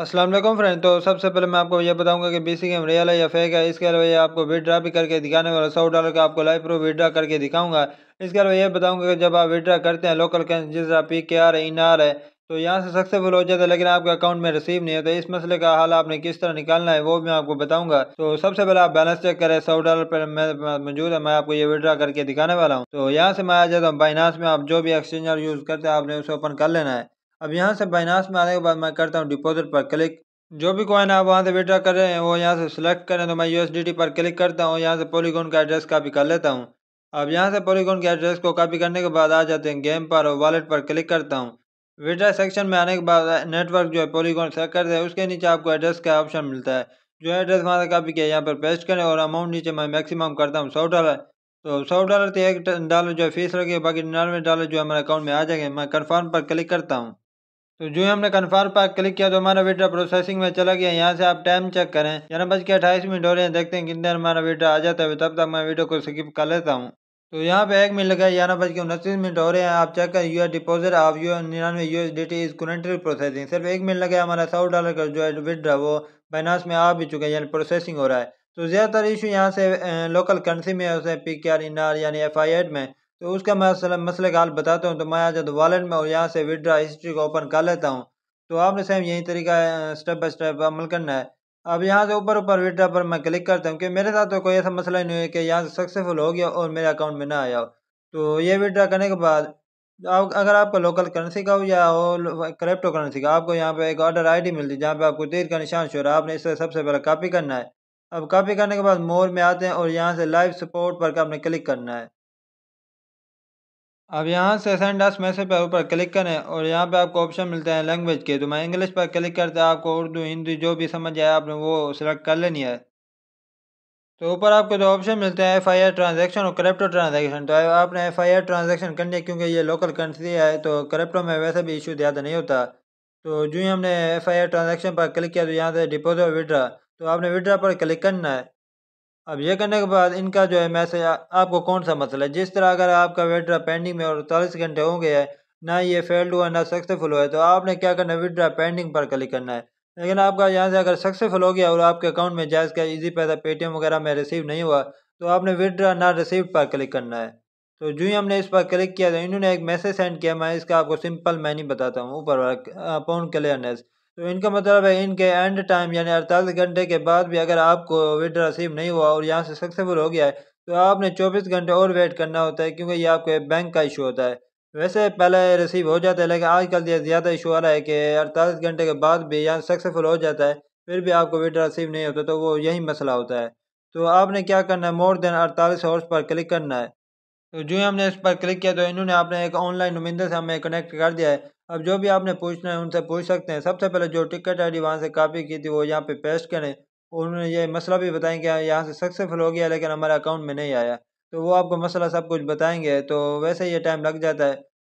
Aslam friend तो सबसे पहले मैं आपको यह बताऊंगा कि बेसिक एम रियल है या फेक है इसके अलावा ये आपको विड्रा भी करके दिखाने वाला सौ डॉलर का आपको लाइव प्रूफ विड्रा करके दिखाऊंगा इसके अलावा यह बताऊंगा कि जब आप विड्रा करते हैं लोकल कैंस जिस तरह P K R in are है तो यहाँ से सक्सेसफुल हो जाता है लेकिन आपके अकाउंट में रिसीव नहीं होता इस मसले का हाल आपने किस तरह निकालना है वो मैं आपको बताऊंगा तो सबसे पहले आप बैलेंस चेक करें सौ डॉलर पर मौजूद है मैं आपको ये विड्रा करके दिखाने वाला हूँ तो यहाँ से मैं आ जाता हूँ बाइनास में आप जो भी एक्सचेंजर यूज़ करते हैं आपने उसे ओपन कर लेना है अब यहाँ से बाइनास में आने के बाद मैं करता हूँ डिपॉजिट पर क्लिक जो भी कॉइन आप वहाँ से विड्रा कर रहे हैं वो यहाँ से सिलेक्ट करें तो मैं यू पर क्लिक करता हूँ यहाँ से पोलीगोन का एड्रेस कापी कर लेता हूँ अब यहाँ से पोलीगोन के एड्रेस को कापी करने के बाद आ जाते हैं गेम पर और वॉलेट पर क्लिक करता हूँ विड्रा सेक्शन में आने के बाद नेटवर्क जो है पोलीगोन सेलेक्ट करते हैं उसके नीचे आपको एड्रेस का ऑप्शन मिलता है जो एड्रेस वहाँ से कॉपी किया यहाँ पर पेस्ट करें और अमाउंट नीचे मैं मैक्सिमम करता हूँ सौ डॉलर तो सौ डॉलर तो एक डॉलर जो है फीस लगे बाकी निन्यानवे डॉलर जो है हमारे अकाउंट में आ जाएंगे मैं कन्फर्म पर क्लिक करता हूँ तो जो है हमने कन्फर्म पर क्लिक किया तो हमारा वीडियो प्रोसेसिंग में चला गया यहाँ से आप टाइम चेक करें ग्यारह बज के अट्ठाईस मिनट हो रहे हैं देखते हैं कितने देर हमारा वीडियो आ जाता है तब तक मैं वीडियो को स्किप कर लेता हूँ तो यहाँ पे एक मिनट लगा ग्यारह बज के उनतीस मिनट हो रहे हैं आप चेक करें यू आर डिपोजिट आप यू निन्यानवे U S D T is currently processing सिर्फ एक मिनट लगा हमारा सौ डॉलर का जो है विड्रा वो बाइनास में आ भी चुका है यानी प्रोसेसिंग हो रहा है तो ज़्यादातर इशू यहाँ से लोकल करेंसी में होता P K R INR यानी एफ आई एड में तो उसका मैं मसले का हाल बताता हूँ तो मैं आ जाता वॉलेट में और यहाँ से विड्रा हिस्ट्री को ओपन कर लेता हूँ तो आपने सेम यही तरीका स्टेप बाई स्टेप अमल करना है अब यहाँ से ऊपर ऊपर विड्रा पर मैं क्लिक करता हूँ कि मेरे साथ तो कोई ऐसा मसला नहीं है कि यहाँ से सक्सेसफुल हो गया और मेरे अकाउंट में ना आया हो तो ये विड्रा करने के बाद आप अगर आपका लोकल करेंसी का हो या हो क्रिप्टो करेंसी का आपको यहाँ पे एक ऑर्डर आईडी मिलती है जहाँ पे आपको तीर का निशान शोर है आपने इसे सबसे पहले कॉपी करना है अब कॉपी करने के बाद मोर में आते हैं और यहाँ से लाइव सपोर्ट पर आपने क्लिक करना है अब यहाँ से सेंड अस मैसेज पर ऊपर क्लिक करें और यहाँ पे आपको ऑप्शन मिलता है लैंग्वेज के तो मैं इंग्लिश पर क्लिक करते हैं आपको उर्दू हिंदी जो भी समझ आए आपने वो सिलेक्ट कर लेनी है तो ऊपर आपको जो ऑप्शन मिलते हैं एफ आई आर ट्रांजेक्शन और करप्टो ट्रांजेक्शन तो आपने एफ आई आर ट्रांजेक्शन करनी है क्योंकि ये लोकल कंट्री है तो करप्टो में वैसे भी इशू ज़्यादा नहीं होता तो जो ही हमने एफ आई आर ट्रांजेक्शन पर क्लिक किया तो यहाँ से डिपोजिट विड्रा तो आपने विड्रा पर क्लिक करना है अब ये करने के बाद इनका जो है मैसेज आपको कौन सा मसला है जिस तरह अगर आपका विड्रा पेंडिंग में अड़तालीस घंटे हो गए ना ये फेल्ड हुआ ना सक्सेसफुल हुआ है तो आपने क्या करना है विड्रा पेंडिंग पर क्लिक करना है लेकिन आपका यहाँ से अगर सक्सेसफुल हो गया और आपके अकाउंट में जायज़ का इजी पैसा पेटीएम वगैरह में रिसीव नहीं हुआ तो आपने विड्रा ना रिसीव पर क्लिक करना है तो जो ही हमने इस पर क्लिक किया तो इन्होंने एक मैसेज सेंड किया मैं इसका आपको सिंपल मैनी बताता हूँ ऊपर वाला अपॉन क्लियरनेस तो इनका मतलब है इनके एंड टाइम यानी अड़तालीस घंटे के बाद भी अगर आपको विड्रा रसीव नहीं हुआ और यहाँ से सक्सेसफुल हो गया है तो आपने चौबीस घंटे और वेट करना होता है क्योंकि ये आपके बैंक का इशू होता है वैसे पहले रिसीव हो जाता है लेकिन आजकल ये ज़्यादा इशू आ रहा है कि अड़तालीस घंटे के बाद भी यहाँ सक्सेसफुल हो जाता है फिर भी आपको विड्रा रसीव नहीं होता तो वो यही मसला होता है तो आपने क्या करना है मोर देन अड़तालीस हॉर्स पर क्लिक करना है तो जो हमने इस पर क्लिक किया तो इन्होंने आपने एक ऑनलाइन नुमिंदे से हमें कनेक्ट कर दिया है अब जो भी आपने पूछना है उनसे पूछ सकते हैं सबसे पहले जो टिकट आई डी वहाँ से कापी की थी वो यहाँ पे पेस्ट करें और उन्होंने ये मसला भी बताएं कि हाँ, यहाँ से सक्सेसफुल हो गया लेकिन हमारे अकाउंट में नहीं आया तो वो आपको मसला सब कुछ बताएंगे तो वैसे ये टाइम लग जाता है